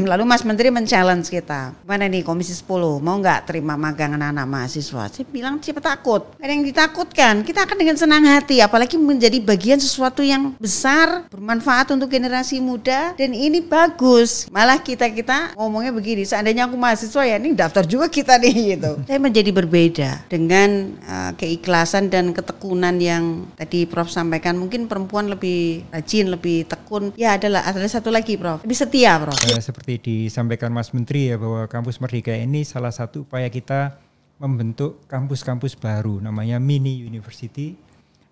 Lalu Mas Menteri men-challenge kita. Mana nih Komisi 10, mau nggak terima magang anak-anak mahasiswa? Saya bilang siapa takut? Ada yang ditakutkan. Kita akan dengan senang hati, apalagi menjadi bagian sesuatu yang besar, bermanfaat untuk generasi muda, dan ini bagus. Malah kita-kita ngomongnya begini, seandainya aku mahasiswa ya, ini daftar juga kita nih gitu. Saya menjadi berbeda dengan uh, keikhlasan dan ketekunan yang tadi Prof sampaikan. Mungkin perempuan lebih rajin, lebih tekun. Ya adalah, ada satu lagi Prof, lebih setia Prof. Ya, seperti seperti disampaikan Mas Menteri ya bahwa kampus Merdeka ini salah satu upaya kita membentuk kampus-kampus baru namanya mini university,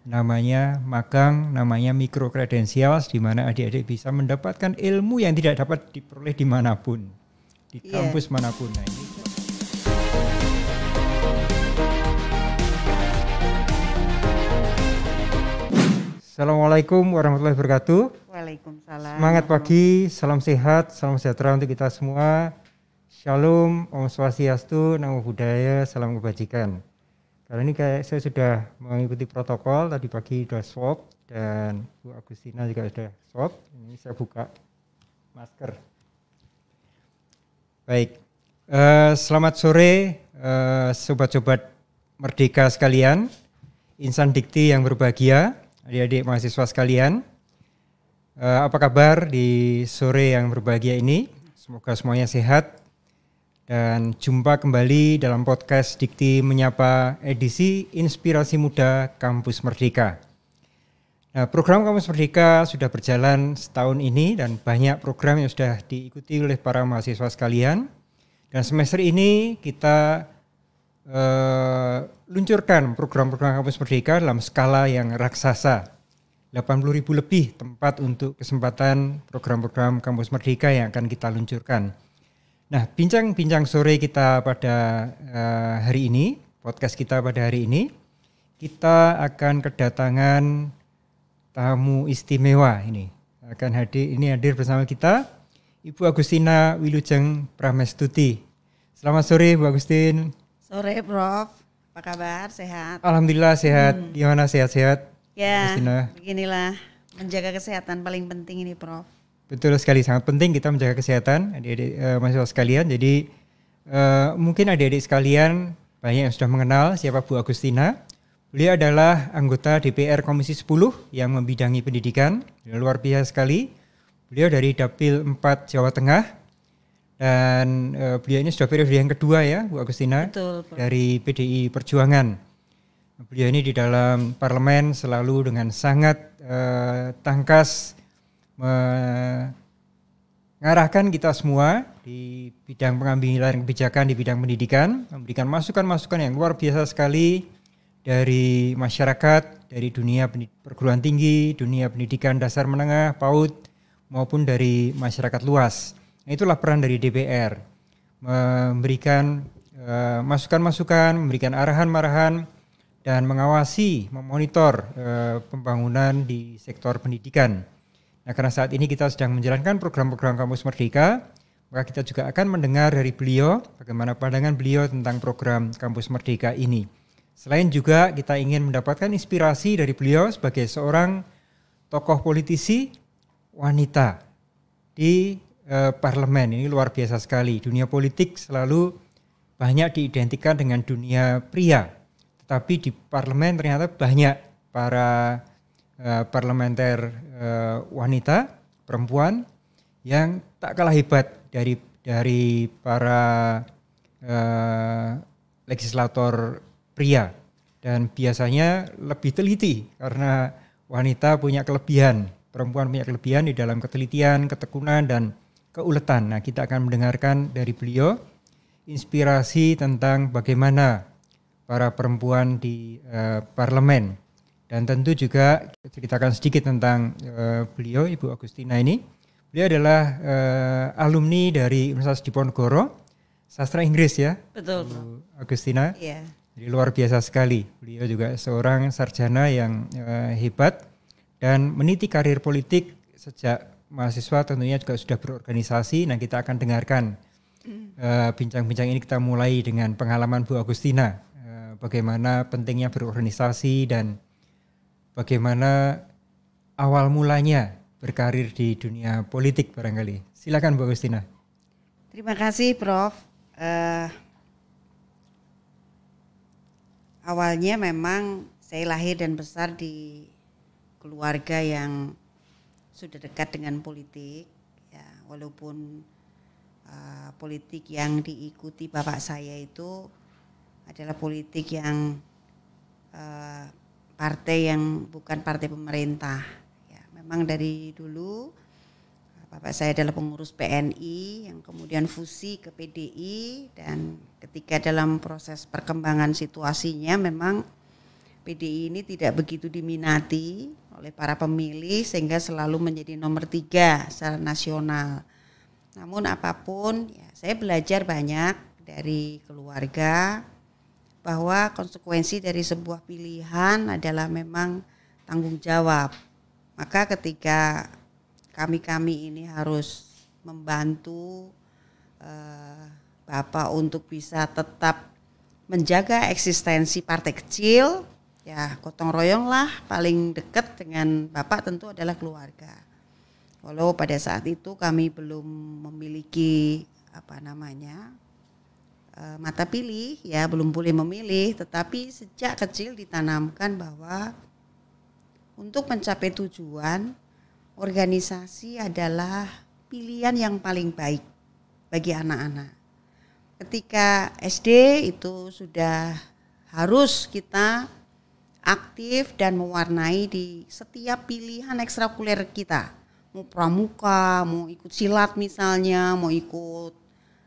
namanya magang, namanya mikro kredensial di mana adik-adik bisa mendapatkan ilmu yang tidak dapat diperoleh dimanapun di iya. kampus yeah. manapun. Nah, ini Assalamualaikum warahmatullahi wabarakatuh. Waalaikumsalam. Semangat pagi, salam sehat, salam sejahtera untuk kita semua. Shalom, Om Swastiastu, Namo Buddhaya, salam kebajikan. Kali ini kayak saya sudah mengikuti protokol tadi pagi sudah swab dan Bu Agustina juga sudah swab. Ini saya buka masker. Baik, uh, selamat sore uh, sobat-sobat merdeka sekalian, insan dikti yang berbahagia adik-adik mahasiswa sekalian. Eh, apa kabar di sore yang berbahagia ini? Semoga semuanya sehat dan jumpa kembali dalam podcast Dikti Menyapa edisi Inspirasi Muda Kampus Merdeka. Nah, program Kampus Merdeka sudah berjalan setahun ini dan banyak program yang sudah diikuti oleh para mahasiswa sekalian. Dan semester ini kita Eh, luncurkan program-program kampus merdeka dalam skala yang raksasa. 80 ribu lebih tempat untuk kesempatan program-program kampus merdeka yang akan kita luncurkan. Nah, bincang-bincang sore kita pada uh, hari ini, podcast kita pada hari ini, kita akan kedatangan tamu istimewa ini. Akan hadir ini hadir bersama kita Ibu Agustina Wilujeng Pramestuti. Selamat sore Bu Agustin. Sore Prof, apa kabar? Sehat? Alhamdulillah sehat. Hmm. Gimana sehat-sehat? Ya, Christina? beginilah menjaga kesehatan paling penting ini Prof. Betul sekali, sangat penting kita menjaga kesehatan adik-adik uh, mahasiswa sekalian. Jadi uh, mungkin adik-adik sekalian banyak yang sudah mengenal siapa Bu Agustina. Beliau adalah anggota DPR Komisi 10 yang membidangi pendidikan. Luar biasa sekali. Beliau dari Dapil 4 Jawa Tengah dan uh, e, beliau ini sudah periode yang kedua ya, Bu Agustina Betul, Pak. dari PDI Perjuangan. Beliau ini di dalam parlemen selalu dengan sangat uh, tangkas mengarahkan kita semua di bidang pengambilan kebijakan di bidang pendidikan, memberikan masukan-masukan yang luar biasa sekali dari masyarakat, dari dunia perguruan tinggi, dunia pendidikan dasar menengah, PAUD maupun dari masyarakat luas. Nah, itulah peran dari DPR memberikan eh, masukan-masukan, memberikan arahan arahan dan mengawasi, memonitor eh, pembangunan di sektor pendidikan. Nah, karena saat ini kita sedang menjalankan program-program Kampus Merdeka, maka kita juga akan mendengar dari beliau bagaimana pandangan beliau tentang program Kampus Merdeka ini. Selain juga kita ingin mendapatkan inspirasi dari beliau sebagai seorang tokoh politisi wanita di eh, parlemen ini luar biasa sekali. Dunia politik selalu banyak diidentikan dengan dunia pria, tetapi di parlemen ternyata banyak para eh, parlementer eh, wanita, perempuan yang tak kalah hebat dari dari para eh, legislator pria dan biasanya lebih teliti karena wanita punya kelebihan, perempuan punya kelebihan di dalam ketelitian, ketekunan dan keuletan. Nah, kita akan mendengarkan dari beliau inspirasi tentang bagaimana para perempuan di uh, parlemen dan tentu juga ceritakan sedikit tentang uh, beliau Ibu Agustina ini. Beliau adalah uh, alumni dari Universitas Diponegoro sastra Inggris ya. Betul. Ibu Agustina. Iya. Jadi luar biasa sekali. Beliau juga seorang sarjana yang uh, hebat dan meniti karir politik sejak mahasiswa tentunya juga sudah berorganisasi. Nah, kita akan dengarkan mm. eh, bincang-bincang uh, ini kita mulai dengan pengalaman Bu Agustina, uh, bagaimana pentingnya berorganisasi dan bagaimana awal mulanya berkarir di dunia politik barangkali. Silakan Bu Agustina. Terima kasih, Prof. Uh, awalnya memang saya lahir dan besar di keluarga yang sudah dekat dengan politik, ya walaupun uh, politik yang diikuti bapak saya itu adalah politik yang uh, partai yang bukan partai pemerintah. Ya, memang dari dulu eh, bapak saya adalah pengurus PNI yang kemudian fusi ke PDI dan ketika dalam proses perkembangan situasinya memang PDI ini tidak begitu diminati oleh para pemilih sehingga selalu menjadi nomor tiga secara nasional. Namun apapun, ya, saya belajar banyak dari keluarga bahwa konsekuensi dari sebuah pilihan adalah memang tanggung jawab. Maka ketika kami-kami ini harus membantu eh, Bapak untuk bisa tetap menjaga eksistensi partai kecil ya gotong royong lah paling dekat dengan bapak tentu adalah keluarga. Walau pada saat itu kami belum memiliki apa namanya e, mata pilih ya belum boleh memilih tetapi sejak kecil ditanamkan bahwa untuk mencapai tujuan organisasi adalah pilihan yang paling baik bagi anak-anak. Ketika SD itu sudah harus kita aktif dan mewarnai di setiap pilihan ekstrakuler kita. Mau pramuka, mau ikut silat misalnya, mau ikut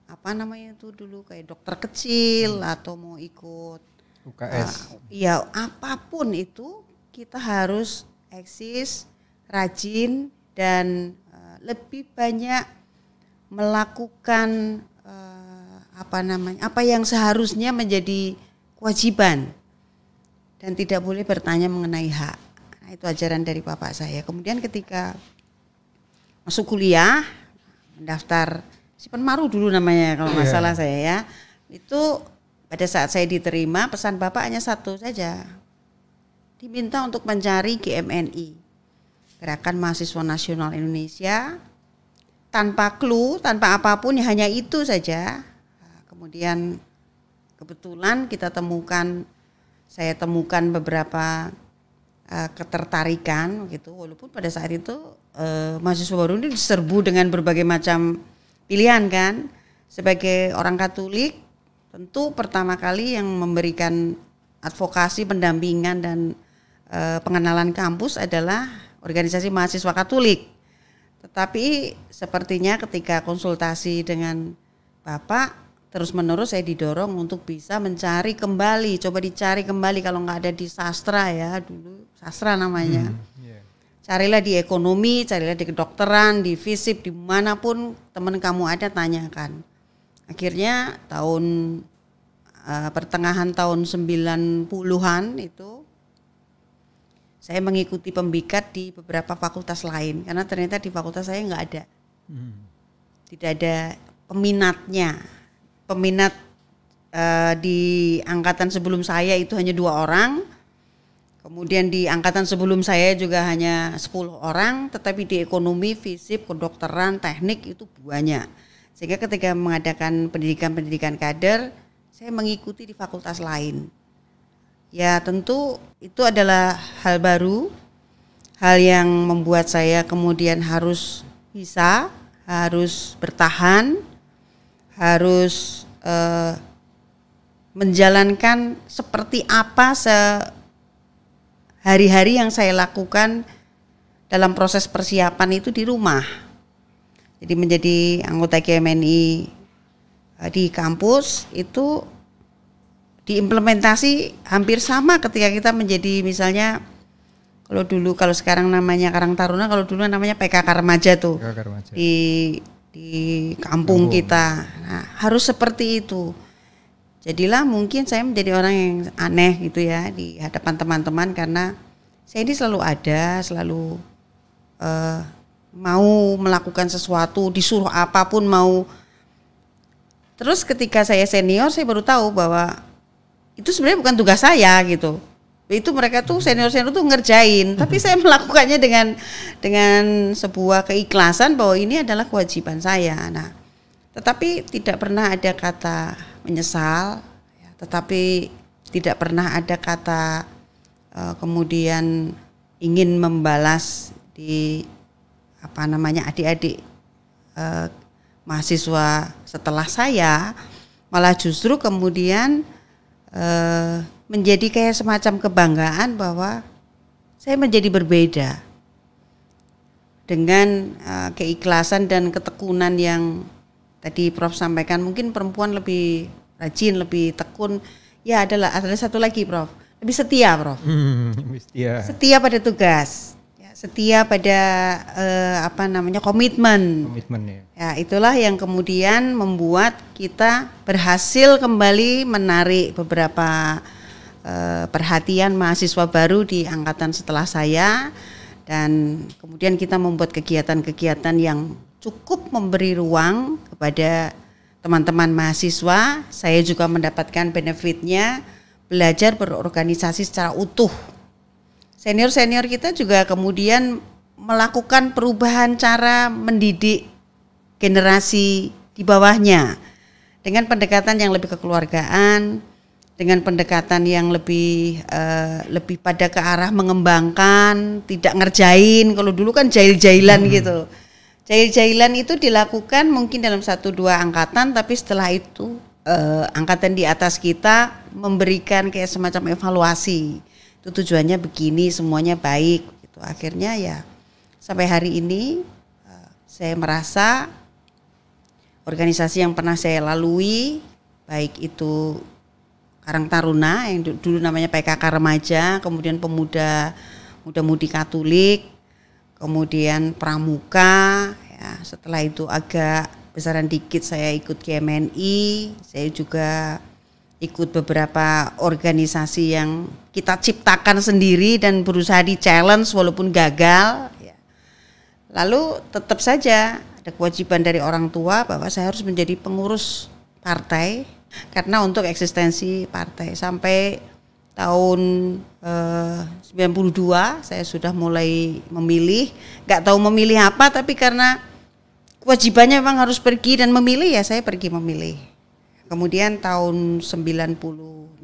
apa namanya itu dulu kayak dokter kecil hmm. atau mau ikut UKS. Uh, eh, ya apapun itu kita harus eksis, rajin dan uh, lebih banyak melakukan uh, apa namanya apa yang seharusnya menjadi kewajiban dan tidak boleh bertanya mengenai hak. Nah, itu ajaran dari bapak saya. Kemudian ketika masuk kuliah, mendaftar si penmaru dulu namanya kalau nggak yeah. Iya. saya ya. Itu pada saat saya diterima pesan bapak hanya satu saja. Diminta untuk mencari GMNI. Gerakan Mahasiswa Nasional Indonesia tanpa clue, tanpa apapun hanya itu saja. Kemudian kebetulan kita temukan saya temukan beberapa uh, ketertarikan gitu walaupun pada saat itu uh, mahasiswa baru ini diserbu dengan berbagai macam pilihan kan sebagai orang Katolik tentu pertama kali yang memberikan advokasi pendampingan dan uh, pengenalan kampus adalah organisasi mahasiswa Katolik tetapi sepertinya ketika konsultasi dengan Bapak terus-menerus saya didorong untuk bisa mencari kembali, coba dicari kembali kalau nggak ada di sastra ya dulu sastra namanya. Hmm, yeah. Carilah di ekonomi, carilah di kedokteran, di fisip, dimanapun teman kamu ada tanyakan. Akhirnya tahun uh, pertengahan tahun 90-an itu saya mengikuti pembikat di beberapa fakultas lain karena ternyata di fakultas saya nggak ada. Hmm. Tidak ada peminatnya peminat uh, di angkatan sebelum saya itu hanya dua orang. Kemudian di angkatan sebelum saya juga hanya 10 orang, tetapi di ekonomi, fisip, kedokteran, teknik itu banyak. Sehingga ketika mengadakan pendidikan-pendidikan kader, saya mengikuti di fakultas lain. Ya tentu itu adalah hal baru, hal yang membuat saya kemudian harus bisa, harus bertahan, harus uh, menjalankan seperti apa sehari-hari yang saya lakukan dalam proses persiapan itu di rumah. Jadi menjadi anggota GMNI eh, di kampus itu diimplementasi hampir sama ketika kita menjadi misalnya kalau dulu kalau sekarang namanya Karang Taruna kalau dulu namanya PKK Remaja tuh PKK Remaja. di di kampung, kampung. kita. Nah, harus seperti itu. Jadilah mungkin saya menjadi orang yang aneh gitu ya di hadapan teman-teman karena saya ini selalu ada, selalu uh, mau melakukan sesuatu, disuruh apapun mau. Terus ketika saya senior, saya baru tahu bahwa itu sebenarnya bukan tugas saya gitu itu mereka tuh senior senior tuh ngerjain hmm. tapi saya melakukannya dengan dengan sebuah keikhlasan bahwa ini adalah kewajiban saya nah tetapi tidak pernah ada kata menyesal ya. tetapi tidak pernah ada kata uh, kemudian ingin membalas di apa namanya adik-adik uh, mahasiswa setelah saya malah justru kemudian uh, menjadi kayak semacam kebanggaan bahwa saya menjadi berbeda dengan uh, keikhlasan dan ketekunan yang tadi Prof sampaikan mungkin perempuan lebih rajin lebih tekun ya adalah ada satu lagi Prof lebih setia Prof hmm, setia setia pada tugas ya, setia pada uh, apa namanya komitmen komitmen ya. ya itulah yang kemudian membuat kita berhasil kembali menarik beberapa Eh, perhatian mahasiswa baru di angkatan setelah saya dan kemudian kita membuat kegiatan-kegiatan yang cukup memberi ruang kepada teman-teman mahasiswa. Saya juga mendapatkan benefitnya belajar berorganisasi secara utuh. Senior-senior kita juga kemudian melakukan perubahan cara mendidik generasi di bawahnya dengan pendekatan yang lebih kekeluargaan, dengan pendekatan yang lebih uh, lebih pada ke arah mengembangkan, tidak ngerjain. Kalau dulu kan jahil jailan hmm. gitu. jahil jailan itu dilakukan mungkin dalam satu dua angkatan, tapi setelah itu uh, angkatan di atas kita memberikan kayak semacam evaluasi. Itu tujuannya begini, semuanya baik. Itu akhirnya ya sampai hari ini uh, saya merasa organisasi yang pernah saya lalui baik itu Karang Taruna yang dulu namanya PKK Remaja, kemudian Pemuda Muda Mudi Katolik, kemudian Pramuka, ya, setelah itu agak besaran dikit saya ikut GMNI, saya juga ikut beberapa organisasi yang kita ciptakan sendiri dan berusaha di challenge walaupun gagal. Ya. Lalu tetap saja ada kewajiban dari orang tua bahwa saya harus menjadi pengurus partai karena untuk eksistensi partai sampai tahun eh, 92 saya sudah mulai memilih nggak tahu memilih apa tapi karena kewajibannya memang harus pergi dan memilih ya saya pergi memilih kemudian tahun 96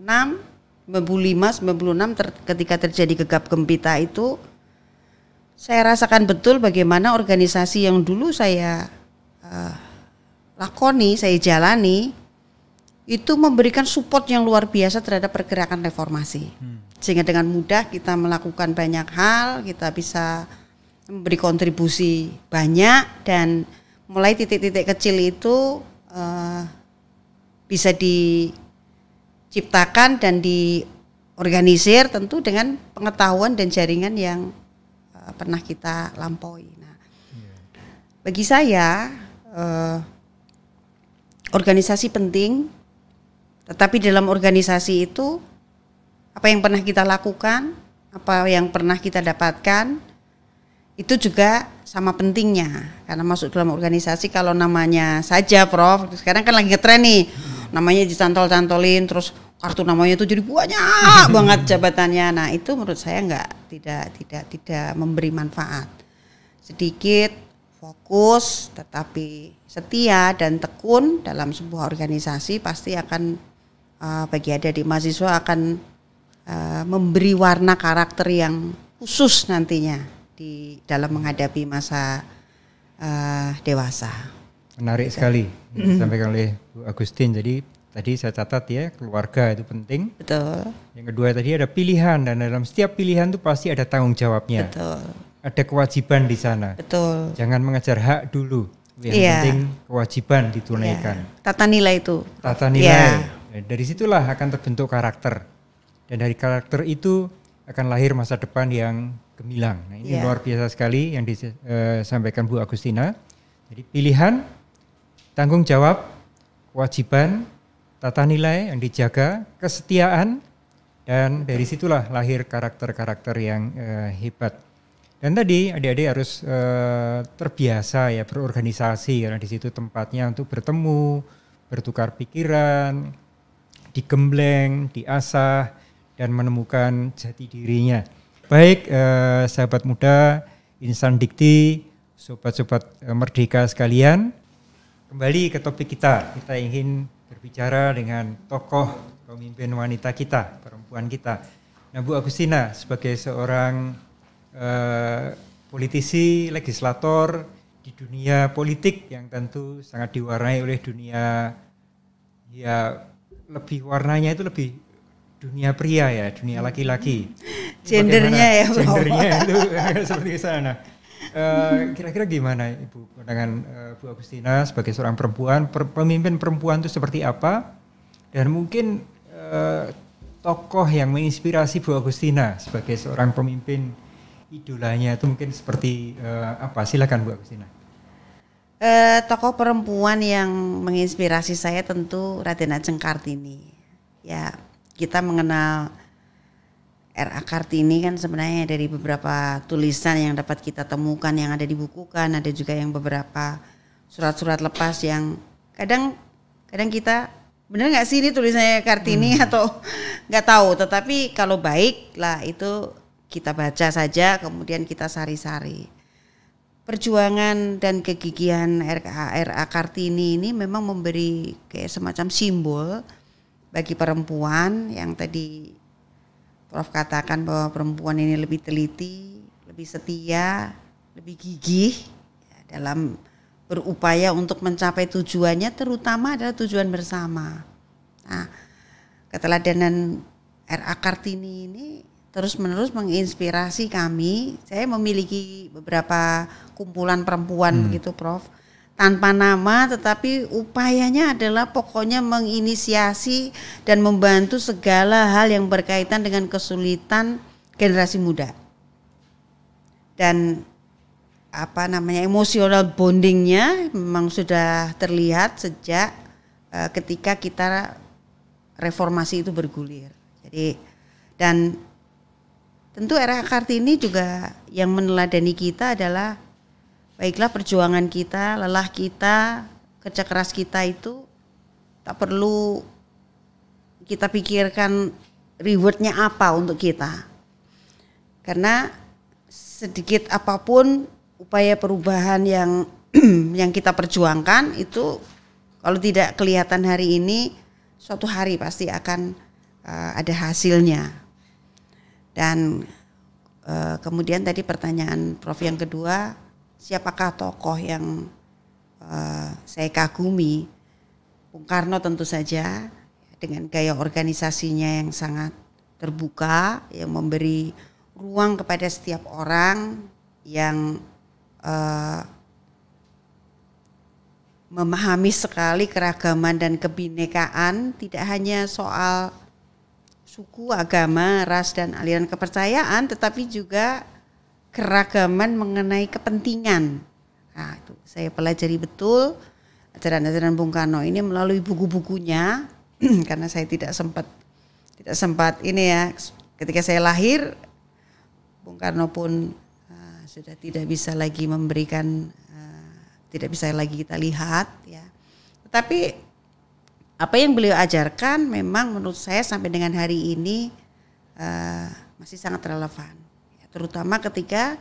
95 96 ter, ketika terjadi gegap gempita itu saya rasakan betul bagaimana organisasi yang dulu saya uh, lakoni, saya jalani, itu memberikan support yang luar biasa terhadap pergerakan reformasi. Hmm. Sehingga dengan mudah kita melakukan banyak hal, kita bisa memberi kontribusi banyak dan mulai titik-titik kecil itu uh, bisa diciptakan dan diorganisir tentu dengan pengetahuan dan jaringan yang uh, pernah kita lampaui. Nah, yeah. bagi saya uh, organisasi penting tetapi dalam organisasi itu apa yang pernah kita lakukan, apa yang pernah kita dapatkan itu juga sama pentingnya karena masuk dalam organisasi kalau namanya saja Prof sekarang kan lagi ngetren nih namanya dicantol-cantolin terus kartu namanya itu jadi banyak banget jabatannya. Nah itu menurut saya nggak tidak tidak tidak memberi manfaat. Sedikit fokus tetapi setia dan tekun dalam sebuah organisasi pasti akan uh, bagi ada di mahasiswa akan uh, memberi warna karakter yang khusus nantinya di dalam menghadapi masa uh, dewasa. Menarik Bisa. sekali disampaikan oleh Bu Agustin. Jadi tadi saya catat ya keluarga itu penting. Betul. Yang kedua tadi ada pilihan dan dalam setiap pilihan itu pasti ada tanggung jawabnya. Betul. Ada kewajiban di sana. Betul. Jangan mengejar hak dulu. Yang iya. penting kewajiban ditunaikan. Iya. Tata nilai itu. Tata nilai. Iya. Ya, dari situlah akan terbentuk karakter. Dan dari karakter itu akan lahir masa depan yang gemilang. Nah, ini yeah. luar biasa sekali yang disampaikan eh, Bu Agustina. Jadi pilihan, tanggung jawab, kewajiban, tata nilai yang dijaga, kesetiaan, dan dari situlah lahir karakter-karakter yang uh, hebat. Dan tadi adik-adik harus uh, terbiasa ya berorganisasi karena di situ tempatnya untuk bertemu, bertukar pikiran, digembleng, diasah, dan menemukan jati dirinya. Baik eh, sahabat muda, insan dikti, sobat-sobat eh, merdeka sekalian, kembali ke topik kita. Kita ingin berbicara dengan tokoh pemimpin wanita kita, perempuan kita. Nah Bu Agustina sebagai seorang eh, politisi, legislator di dunia politik yang tentu sangat diwarnai oleh dunia ya lebih warnanya itu lebih dunia pria ya, dunia laki-laki. Gendernya ya, Pak. Gendernya itu seperti sana. kira eh, kira-kira gimana Ibu dengan uh, eh, Bu Agustina sebagai seorang perempuan, per pemimpin perempuan itu seperti apa? Dan mungkin uh, tokoh yang menginspirasi Bu Agustina sebagai seorang pemimpin idolanya itu mungkin seperti uh, apa? Silakan Bu Agustina. Eh, tokoh perempuan yang menginspirasi saya tentu Raden Ajeng Kartini. Ya, kita mengenal R.A. Kartini kan sebenarnya dari beberapa tulisan yang dapat kita temukan yang ada di buku kan ada juga yang beberapa surat-surat lepas yang kadang kadang kita bener nggak sih ini tulisannya Kartini hmm. atau nggak tahu, tetapi kalau baik lah itu kita baca saja kemudian kita sari-sari perjuangan dan kegigihan RKA Kartini ini memang memberi kayak semacam simbol bagi perempuan yang tadi Prof katakan bahwa perempuan ini lebih teliti, lebih setia, lebih gigih ya, dalam berupaya untuk mencapai tujuannya terutama adalah tujuan bersama. Nah, keteladanan RA Kartini ini terus-menerus menginspirasi kami. Saya memiliki beberapa kumpulan perempuan hmm. begitu, Prof. Tanpa nama, tetapi upayanya adalah pokoknya menginisiasi dan membantu segala hal yang berkaitan dengan kesulitan generasi muda. Dan apa namanya emosional bondingnya memang sudah terlihat sejak uh, ketika kita reformasi itu bergulir. Jadi dan Tentu era Kartini juga yang meneladani kita adalah baiklah perjuangan kita, lelah kita, kerja keras kita itu tak perlu kita pikirkan rewardnya apa untuk kita. Karena sedikit apapun upaya perubahan yang yang kita perjuangkan itu kalau tidak kelihatan hari ini suatu hari pasti akan uh, ada hasilnya dan uh, kemudian tadi pertanyaan Prof yang kedua, siapakah tokoh yang uh, saya kagumi? Bung Karno tentu saja dengan gaya organisasinya yang sangat terbuka, yang memberi ruang kepada setiap orang yang uh, memahami sekali keragaman dan kebinekaan, tidak hanya soal suku, agama, ras dan aliran kepercayaan, tetapi juga keragaman mengenai kepentingan. Nah, itu saya pelajari betul ajaran-ajaran Bung Karno ini melalui buku-bukunya karena saya tidak sempat tidak sempat ini ya ketika saya lahir Bung Karno pun uh, sudah tidak bisa lagi memberikan uh, tidak bisa lagi kita lihat ya. Tetapi apa yang beliau ajarkan memang menurut saya sampai dengan hari ini uh, masih sangat relevan terutama ketika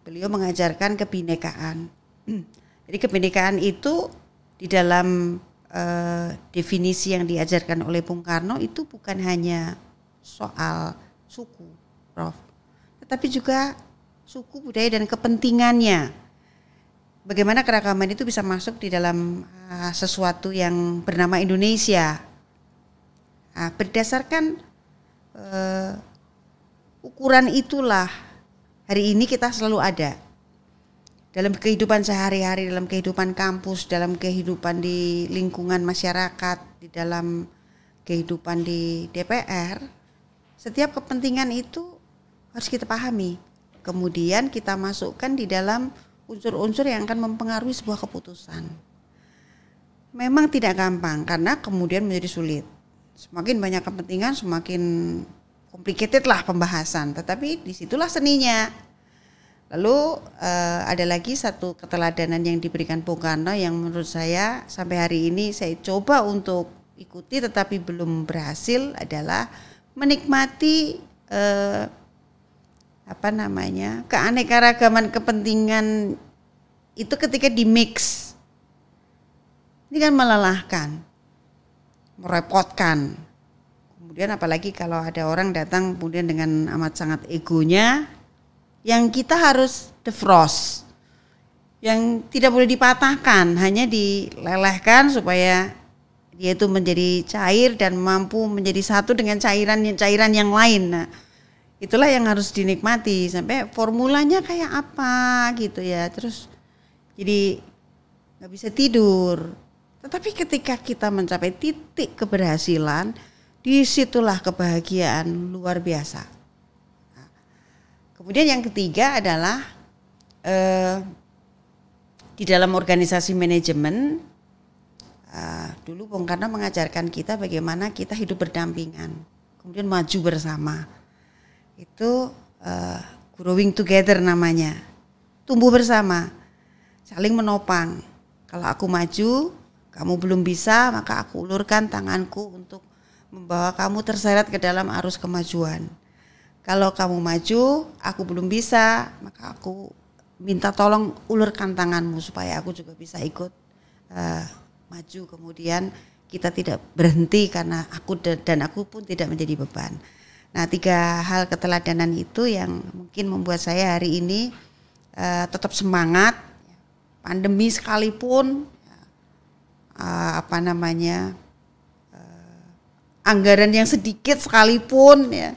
beliau mengajarkan kebinekaan jadi kebinekaan itu di dalam uh, definisi yang diajarkan oleh Bung Karno itu bukan hanya soal suku Prof tetapi juga suku budaya dan kepentingannya bagaimana keragaman itu bisa masuk di dalam uh, sesuatu yang bernama Indonesia. Nah, berdasarkan uh, ukuran itulah hari ini kita selalu ada dalam kehidupan sehari-hari, dalam kehidupan kampus, dalam kehidupan di lingkungan masyarakat, di dalam kehidupan di DPR, setiap kepentingan itu harus kita pahami. Kemudian kita masukkan di dalam unsur-unsur yang akan mempengaruhi sebuah keputusan. Memang tidak gampang karena kemudian menjadi sulit. Semakin banyak kepentingan semakin complicated lah pembahasan, tetapi disitulah seninya. Lalu uh, ada lagi satu keteladanan yang diberikan Bung Karno yang menurut saya sampai hari ini saya coba untuk ikuti tetapi belum berhasil adalah menikmati uh, apa namanya keanekaragaman kepentingan itu ketika di mix ini kan melelahkan merepotkan kemudian apalagi kalau ada orang datang kemudian dengan amat sangat egonya yang kita harus defrost yang tidak boleh dipatahkan hanya dilelehkan supaya dia itu menjadi cair dan mampu menjadi satu dengan cairan cairan yang lain nah itulah yang harus dinikmati sampai formulanya kayak apa gitu ya terus jadi nggak bisa tidur tetapi ketika kita mencapai titik keberhasilan disitulah kebahagiaan luar biasa kemudian yang ketiga adalah eh, di dalam organisasi manajemen eh, dulu Bung Karno mengajarkan kita bagaimana kita hidup berdampingan kemudian maju bersama itu uh, growing together namanya tumbuh bersama saling menopang kalau aku maju kamu belum bisa maka aku ulurkan tanganku untuk membawa kamu terseret ke dalam arus kemajuan kalau kamu maju aku belum bisa maka aku minta tolong ulurkan tanganmu supaya aku juga bisa ikut uh, maju kemudian kita tidak berhenti karena aku dan aku pun tidak menjadi beban. Nah, tiga hal keteladanan itu yang mungkin membuat saya hari ini uh, tetap semangat. Pandemi sekalipun, uh, apa namanya, uh, anggaran yang sedikit sekalipun, ya,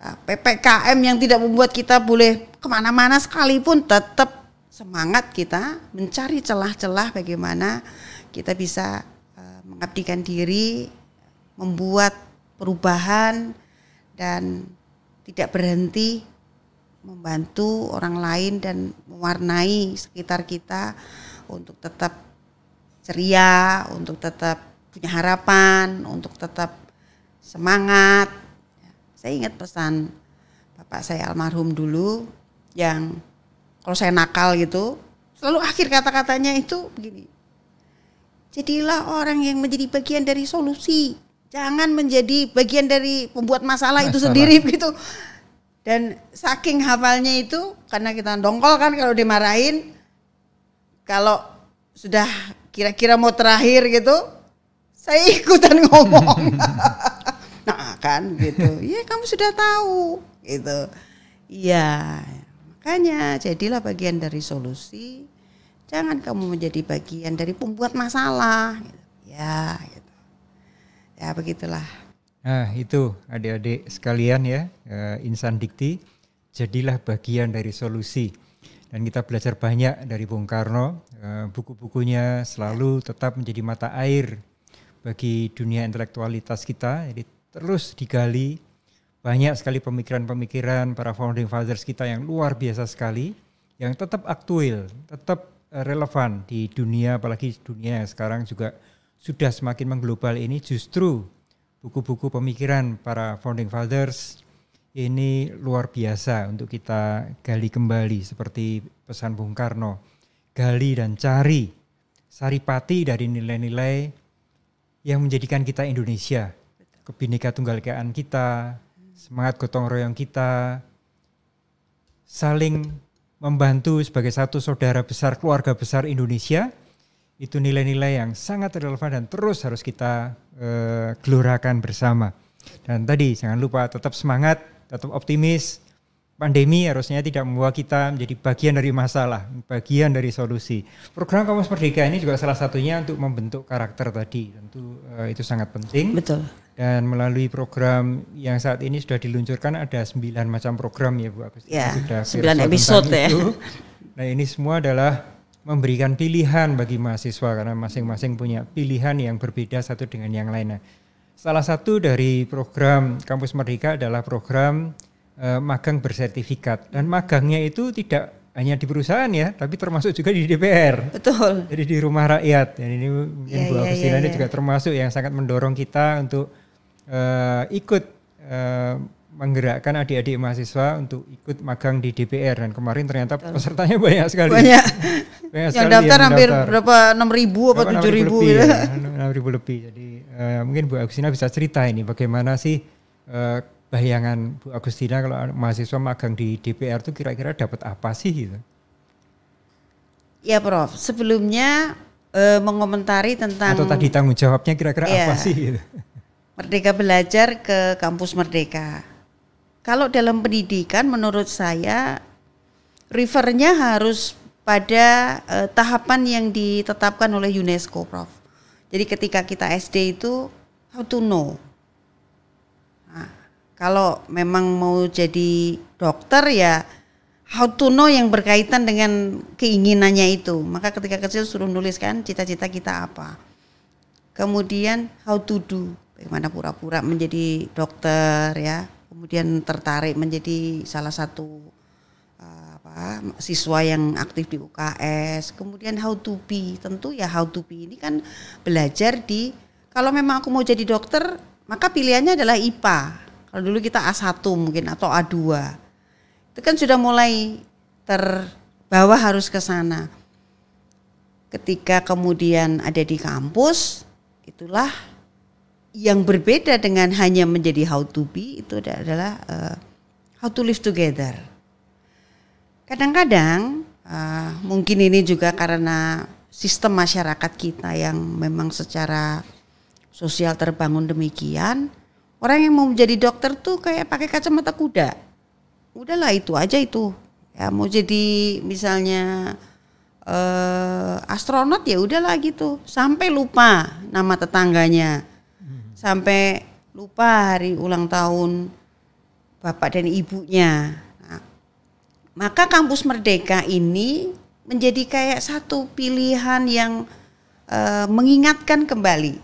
uh, PPKM yang tidak membuat kita boleh kemana-mana sekalipun, tetap semangat kita mencari celah-celah bagaimana kita bisa uh, mengabdikan diri, membuat perubahan dan tidak berhenti membantu orang lain dan mewarnai sekitar kita untuk tetap ceria, untuk tetap punya harapan, untuk tetap semangat. Saya ingat pesan bapak saya almarhum dulu yang kalau saya nakal gitu, selalu akhir kata-katanya itu begini. Jadilah orang yang menjadi bagian dari solusi jangan menjadi bagian dari pembuat masalah, masalah. itu sendiri gitu. Dan saking hafalnya itu karena kita dongkol kan kalau dimarahin kalau sudah kira-kira mau terakhir gitu saya ikutan ngomong. nah, kan gitu. Ya kamu sudah tahu gitu. Iya. Makanya jadilah bagian dari solusi. Jangan kamu menjadi bagian dari pembuat masalah. Gitu. Ya, gitu ya begitulah nah itu adik-adik sekalian ya eh, insan dikti jadilah bagian dari solusi dan kita belajar banyak dari Bung Karno eh, buku-bukunya selalu tetap menjadi mata air bagi dunia intelektualitas kita jadi terus digali banyak sekali pemikiran-pemikiran para founding fathers kita yang luar biasa sekali yang tetap aktual tetap eh, relevan di dunia apalagi dunia yang sekarang juga sudah semakin mengglobal ini justru buku-buku pemikiran para founding fathers ini luar biasa untuk kita gali kembali seperti pesan Bung Karno gali dan cari saripati dari nilai-nilai yang menjadikan kita Indonesia kebineka tunggal keaan kita semangat gotong royong kita saling membantu sebagai satu saudara besar keluarga besar Indonesia itu nilai-nilai yang sangat relevan dan terus harus kita uh, eh, gelorakan bersama. Dan tadi jangan lupa tetap semangat, tetap optimis. Pandemi harusnya tidak membawa kita menjadi bagian dari masalah, bagian dari solusi. Program Kamus Merdeka ini juga salah satunya untuk membentuk karakter tadi. Tentu uh, itu sangat penting. Betul. Dan melalui program yang saat ini sudah diluncurkan ada sembilan macam program ya Bu Agus. Ya, Sembilan episode ya. Itu. Nah ini semua adalah memberikan pilihan bagi mahasiswa karena masing-masing punya pilihan yang berbeda satu dengan yang lainnya. Salah satu dari program Kampus Merdeka adalah program eh, magang bersertifikat dan magangnya itu tidak hanya di perusahaan ya, tapi termasuk juga di DPR. Betul. Jadi di rumah rakyat. Dan ini mungkin yeah, Bu iya, Agustina yeah, yeah, yeah. juga termasuk yang sangat mendorong kita untuk uh, ikut uh, menggerakkan adik-adik mahasiswa untuk ikut magang di DPR dan kemarin ternyata Betul. pesertanya banyak sekali. Banyak. banyak sekali yang daftar yang hampir daftar. berapa 6 ribu apa 7000 7 ribu, ribu gitu. ya. 6000 6 ribu lebih. Jadi uh, mungkin Bu Agustina bisa cerita ini bagaimana sih uh, bayangan Bu Agustina kalau mahasiswa magang di DPR itu kira-kira dapat apa sih gitu. Ya Prof, sebelumnya uh, mengomentari tentang atau tadi tanggung jawabnya kira-kira ya, apa sih gitu. Merdeka belajar ke kampus Merdeka kalau dalam pendidikan menurut saya refernya harus pada uh, tahapan yang ditetapkan oleh UNESCO, Prof. Jadi ketika kita SD itu how to know. Nah, kalau memang mau jadi dokter ya how to know yang berkaitan dengan keinginannya itu. Maka ketika kecil suruh nulis kan cita-cita kita apa. Kemudian how to do, bagaimana pura-pura menjadi dokter ya kemudian tertarik menjadi salah satu uh, apa, siswa yang aktif di UKS. Kemudian how to be, tentu ya how to be ini kan belajar di kalau memang aku mau jadi dokter, maka pilihannya adalah IPA. Kalau dulu kita A1 mungkin atau A2. Itu kan sudah mulai terbawa harus ke sana. Ketika kemudian ada di kampus, itulah yang berbeda dengan hanya menjadi how to be itu adalah uh, how to live together. Kadang-kadang uh, mungkin ini juga karena sistem masyarakat kita yang memang secara sosial terbangun demikian, orang yang mau menjadi dokter tuh kayak pakai kacamata kuda. Udahlah itu aja itu. Ya mau jadi misalnya eh astronot ya udahlah gitu, sampai lupa nama tetangganya sampai lupa hari ulang tahun bapak dan ibunya. Nah, maka kampus Merdeka ini menjadi kayak satu pilihan yang e, mengingatkan kembali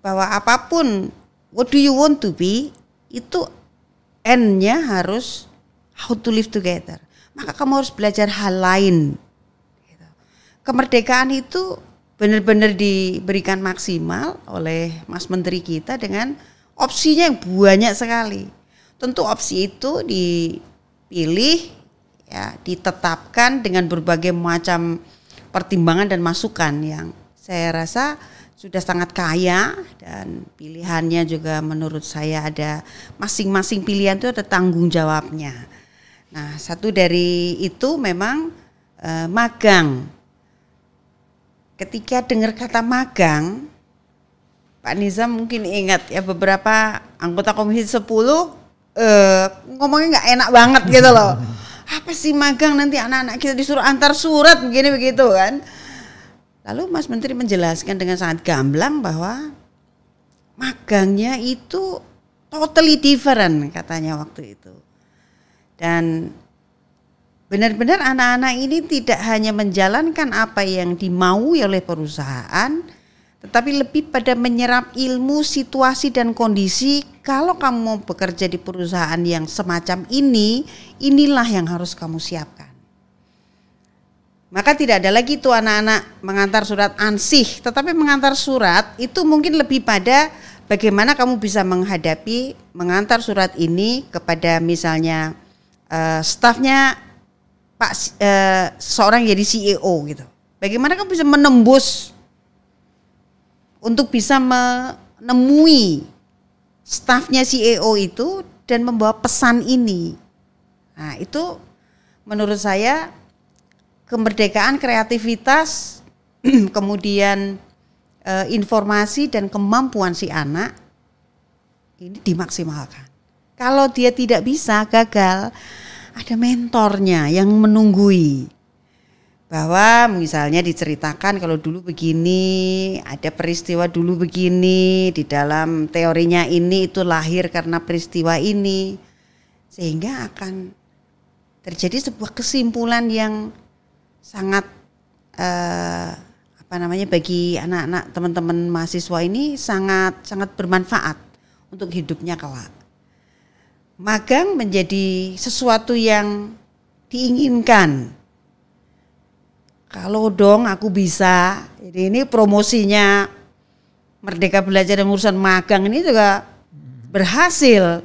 bahwa apapun what do you want to be itu endnya harus how to live together. Maka kamu harus belajar hal lain. Gitu. Kemerdekaan itu benar-benar diberikan maksimal oleh Mas Menteri kita dengan opsinya yang banyak sekali. Tentu opsi itu dipilih ya, ditetapkan dengan berbagai macam pertimbangan dan masukan yang saya rasa sudah sangat kaya dan pilihannya juga menurut saya ada masing-masing pilihan itu ada tanggung jawabnya. Nah, satu dari itu memang eh, magang ketika dengar kata magang, Pak Nizam mungkin ingat ya beberapa anggota Komisi 10 eh, ngomongnya nggak enak banget gitu loh. Apa sih magang nanti anak-anak kita disuruh antar surat begini begitu kan. Lalu Mas Menteri menjelaskan dengan sangat gamblang bahwa magangnya itu totally different katanya waktu itu. Dan benar-benar anak-anak ini tidak hanya menjalankan apa yang dimaui oleh perusahaan, tetapi lebih pada menyerap ilmu, situasi dan kondisi. Kalau kamu mau bekerja di perusahaan yang semacam ini, inilah yang harus kamu siapkan. Maka tidak ada lagi tuh anak-anak mengantar surat ansih, tetapi mengantar surat itu mungkin lebih pada bagaimana kamu bisa menghadapi mengantar surat ini kepada misalnya uh, eh, stafnya Pak e, seorang jadi CEO gitu. Bagaimana kamu bisa menembus untuk bisa menemui stafnya CEO itu dan membawa pesan ini. Nah, itu menurut saya kemerdekaan kreativitas kemudian e, informasi dan kemampuan si anak ini dimaksimalkan. Kalau dia tidak bisa gagal, ada mentornya yang menunggui bahwa misalnya diceritakan kalau dulu begini, ada peristiwa dulu begini, di dalam teorinya ini itu lahir karena peristiwa ini. Sehingga akan terjadi sebuah kesimpulan yang sangat eh, apa namanya bagi anak-anak teman-teman mahasiswa ini sangat sangat bermanfaat untuk hidupnya kelak magang menjadi sesuatu yang diinginkan. Kalau dong aku bisa, jadi ini promosinya Merdeka Belajar dan urusan magang ini juga berhasil.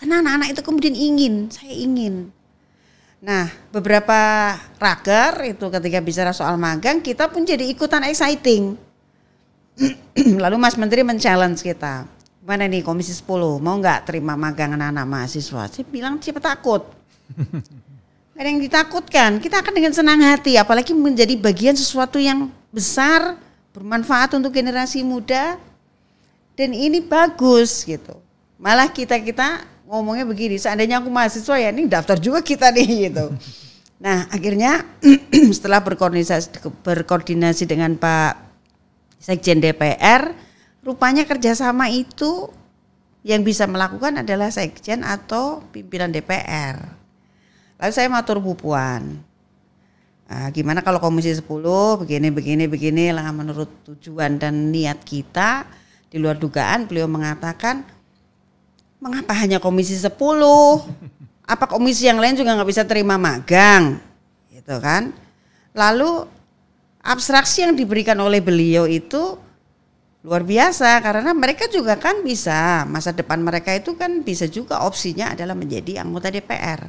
Karena anak-anak itu kemudian ingin, saya ingin. Nah, beberapa raker itu ketika bicara soal magang, kita pun jadi ikutan exciting. Lalu Mas Menteri men-challenge kita mana nih komisi 10 mau nggak terima magang anak-anak mahasiswa? Saya bilang siapa takut. Ada yang ditakutkan. Kita akan dengan senang hati, apalagi menjadi bagian sesuatu yang besar, bermanfaat untuk generasi muda. Dan ini bagus gitu. Malah kita kita ngomongnya begini, seandainya aku mahasiswa ya ini daftar juga kita nih gitu. Nah akhirnya setelah berkoordinasi, berkoordinasi dengan Pak Sekjen DPR, Rupanya kerjasama itu yang bisa melakukan adalah sekjen atau pimpinan DPR. Lalu saya matur Bu Puan. Nah, gimana kalau komisi 10 begini begini begini lah menurut tujuan dan niat kita di luar dugaan beliau mengatakan mengapa hanya komisi 10? Apa komisi yang lain juga nggak bisa terima magang? Gitu kan. Lalu abstraksi yang diberikan oleh beliau itu luar biasa karena mereka juga kan bisa masa depan mereka itu kan bisa juga opsinya adalah menjadi anggota DPR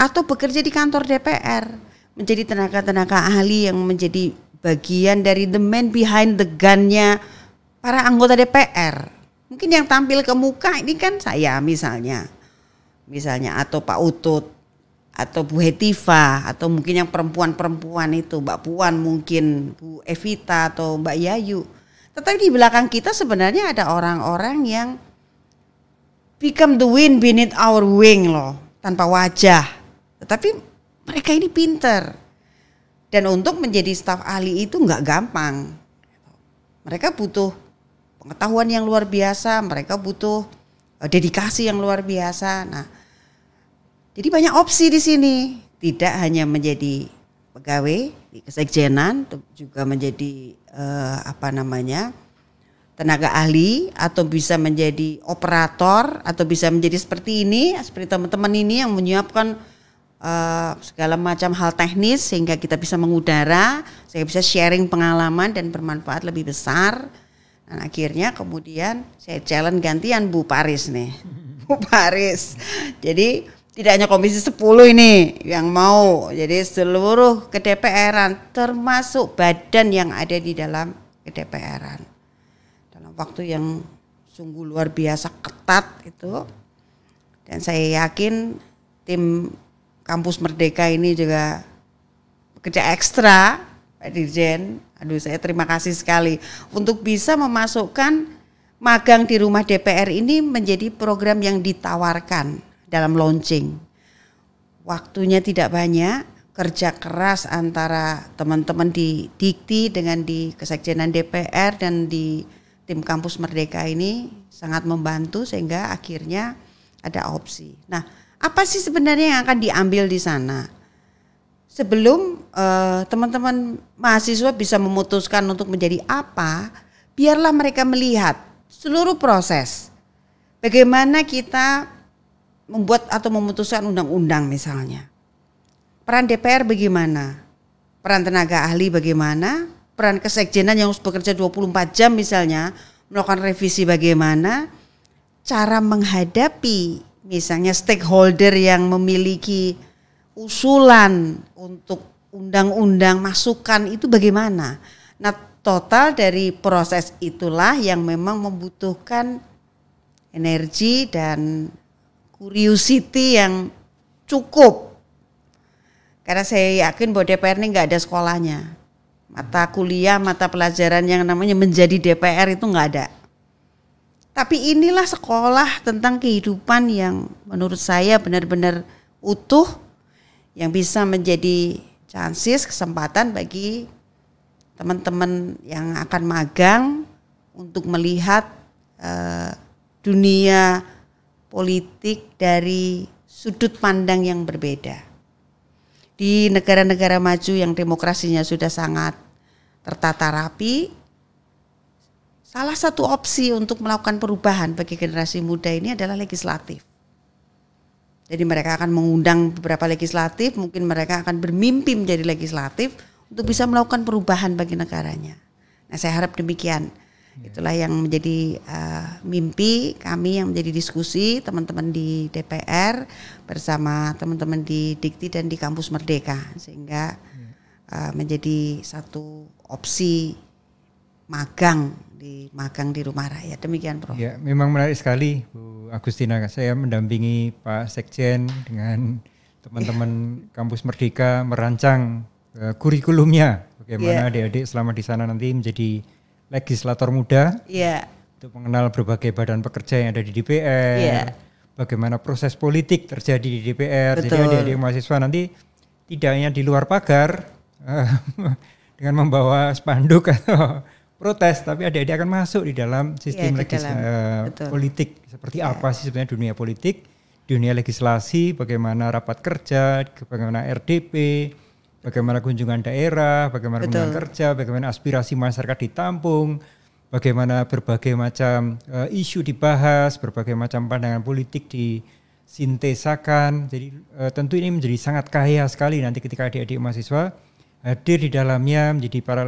atau bekerja di kantor DPR menjadi tenaga-tenaga ahli yang menjadi bagian dari the man behind the gunnya para anggota DPR mungkin yang tampil ke muka ini kan saya misalnya misalnya atau Pak Utut atau Bu Hetiva atau mungkin yang perempuan-perempuan itu Mbak Puan mungkin Bu Evita atau Mbak Yayu tetapi di belakang kita sebenarnya ada orang-orang yang become the wind beneath our wing loh, tanpa wajah. Tetapi mereka ini pinter. Dan untuk menjadi staf ahli itu nggak gampang. Mereka butuh pengetahuan yang luar biasa, mereka butuh eh, dedikasi yang luar biasa. Nah, jadi banyak opsi di sini, tidak hanya menjadi pegawai di kesekjenan juga menjadi uh, apa namanya tenaga ahli atau bisa menjadi operator atau bisa menjadi seperti ini seperti teman-teman ini yang menyiapkan uh, segala macam hal teknis sehingga kita bisa mengudara saya bisa sharing pengalaman dan bermanfaat lebih besar dan akhirnya kemudian saya challenge gantian Bu Paris nih Bu Paris jadi tidak hanya komisi 10 ini yang mau, jadi seluruh dpr termasuk badan yang ada di dalam KDPRan. Dalam waktu yang sungguh luar biasa ketat itu. Dan saya yakin tim kampus Merdeka ini juga bekerja ekstra, Pak Dirjen. Aduh, saya terima kasih sekali untuk bisa memasukkan magang di rumah DPR ini menjadi program yang ditawarkan dalam launching. Waktunya tidak banyak, kerja keras antara teman-teman di Dikti dengan di Kesekjenan DPR dan di tim kampus Merdeka ini sangat membantu sehingga akhirnya ada opsi. Nah, apa sih sebenarnya yang akan diambil di sana? Sebelum eh, teman-teman uh, mahasiswa bisa memutuskan untuk menjadi apa, biarlah mereka melihat seluruh proses. Bagaimana kita membuat atau memutuskan undang-undang misalnya. Peran DPR bagaimana? Peran tenaga ahli bagaimana? Peran kesekjenan yang harus bekerja 24 jam misalnya, melakukan revisi bagaimana? Cara menghadapi misalnya stakeholder yang memiliki usulan untuk undang-undang masukan itu bagaimana? Nah, total dari proses itulah yang memang membutuhkan energi dan curiosity yang cukup. Karena saya yakin bahwa DPR ini nggak ada sekolahnya. Mata kuliah, mata pelajaran yang namanya menjadi DPR itu nggak ada. Tapi inilah sekolah tentang kehidupan yang menurut saya benar-benar utuh yang bisa menjadi chances kesempatan bagi teman-teman yang akan magang untuk melihat uh, dunia politik dari sudut pandang yang berbeda. Di negara-negara maju yang demokrasinya sudah sangat tertata rapi, salah satu opsi untuk melakukan perubahan bagi generasi muda ini adalah legislatif. Jadi mereka akan mengundang beberapa legislatif, mungkin mereka akan bermimpi menjadi legislatif untuk bisa melakukan perubahan bagi negaranya. Nah, saya harap demikian. Iya. Itulah yang menjadi uh, mimpi kami yang menjadi diskusi teman-teman di DPR bersama teman-teman di Dikti dan di kampus Merdeka sehingga uh, menjadi satu opsi magang di magang di rumah rakyat. Demikian, Prof. Ya, memang menarik sekali Bu Agustina. Saya mendampingi Pak Sekjen dengan teman-teman ya. kampus Merdeka merancang uh, kurikulumnya bagaimana iya. adik-adik selama di sana nanti menjadi legislator muda. Iya. Yeah. Itu mengenal berbagai badan pekerja yang ada di DPR. Iya. Bagaimana proses politik terjadi di DPR. Betul. Jadi adik-adik mahasiswa nanti tidak hanya di luar pagar eh, dengan membawa spanduk atau protes, tapi adik-adik akan masuk di dalam sistem yeah, legis eh, politik. Seperti yeah. apa sih sebenarnya dunia politik, dunia legislasi, bagaimana rapat kerja, bagaimana RDP, bagaimana kunjungan daerah, bagaimana Betul. kunjungan kerja, bagaimana aspirasi masyarakat ditampung, bagaimana berbagai macam uh, isu dibahas, berbagai macam pandangan politik disintesakan. Jadi uh, tentu ini menjadi sangat kaya sekali nanti ketika adik-adik mahasiswa hadir di dalamnya menjadi para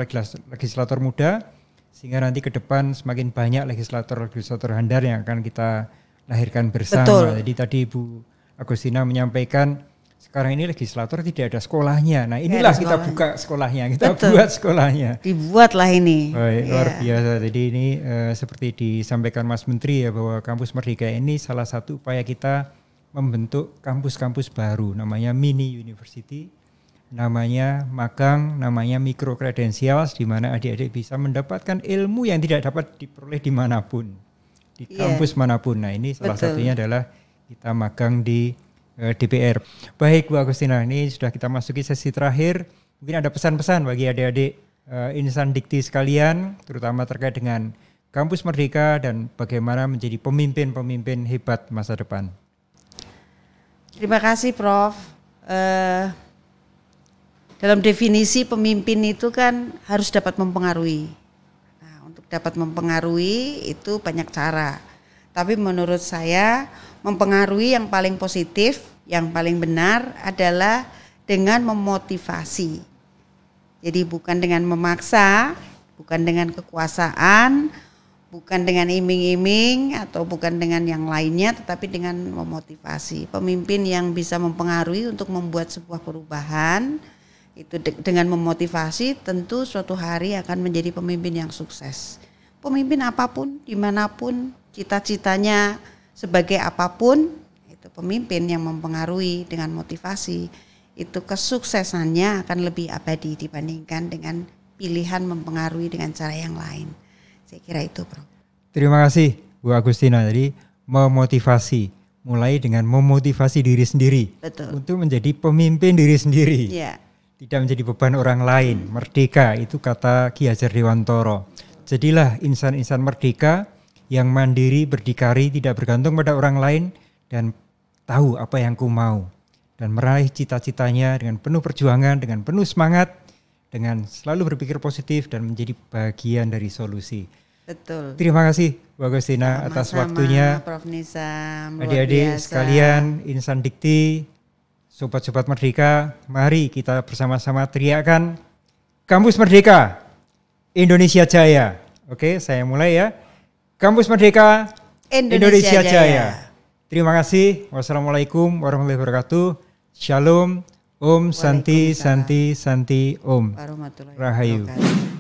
legislator muda sehingga nanti ke depan semakin banyak legislator-legislator handar yang akan kita lahirkan bersama. Betul. Jadi tadi Bu Agustina menyampaikan sekarang ini legislator tidak ada sekolahnya. Nah inilah kita buka sekolahnya, kita Betul. buat sekolahnya. Dibuatlah ini. Baik, iya. luar biasa. Jadi ini uh, seperti disampaikan Mas Menteri ya bahwa kampus Merdeka ini salah satu upaya kita membentuk kampus-kampus baru, namanya mini university, namanya magang, namanya mikro kredensial, di mana adik-adik bisa mendapatkan ilmu yang tidak dapat diperoleh dimanapun, di iya. kampus yeah. manapun. Nah ini salah Betul. satunya adalah kita magang di Eh, DPR. Baik Bu Agustina, ini sudah kita masuki sesi terakhir. Mungkin ada pesan-pesan bagi adik-adik uh, insan dikti sekalian, terutama terkait dengan kampus merdeka dan bagaimana menjadi pemimpin-pemimpin hebat masa depan. Terima kasih Prof. Uh, dalam definisi pemimpin itu kan harus dapat mempengaruhi. Nah, untuk dapat mempengaruhi itu banyak cara. Tapi menurut saya mempengaruhi yang paling positif, yang paling benar adalah dengan memotivasi. Jadi bukan dengan memaksa, bukan dengan kekuasaan, bukan dengan iming-iming atau bukan dengan yang lainnya tetapi dengan memotivasi. Pemimpin yang bisa mempengaruhi untuk membuat sebuah perubahan itu dengan memotivasi tentu suatu hari akan menjadi pemimpin yang sukses. Pemimpin apapun, dimanapun, cita-citanya sebagai apapun itu pemimpin yang mempengaruhi dengan motivasi itu kesuksesannya akan lebih abadi dibandingkan dengan pilihan mempengaruhi dengan cara yang lain. Saya kira itu, Bro. Terima kasih, Bu Agustina. Jadi memotivasi mulai dengan memotivasi diri sendiri Betul. untuk menjadi pemimpin diri sendiri. Ya. Tidak menjadi beban orang lain. Merdeka itu kata Ki Hajar Dewantoro. Jadilah insan-insan merdeka yang mandiri, berdikari, tidak bergantung pada orang lain, dan tahu apa yang ku mau. Dan meraih cita-citanya dengan penuh perjuangan, dengan penuh semangat, dengan selalu berpikir positif dan menjadi bagian dari solusi. Betul. Terima kasih Bu Agustina Sama-sama, atas waktunya. Prof Nizam. Adik-adik sekalian, insan dikti, sobat-sobat merdeka, mari kita bersama-sama teriakan Kampus Merdeka, Indonesia Jaya. Oke, saya mulai ya. Kampus Merdeka Indonesia, Indonesia Jaya. Jaya. Terima kasih. Wassalamualaikum warahmatullahi wabarakatuh. Shalom. Om Santi Santi Santi Om. Rahayu.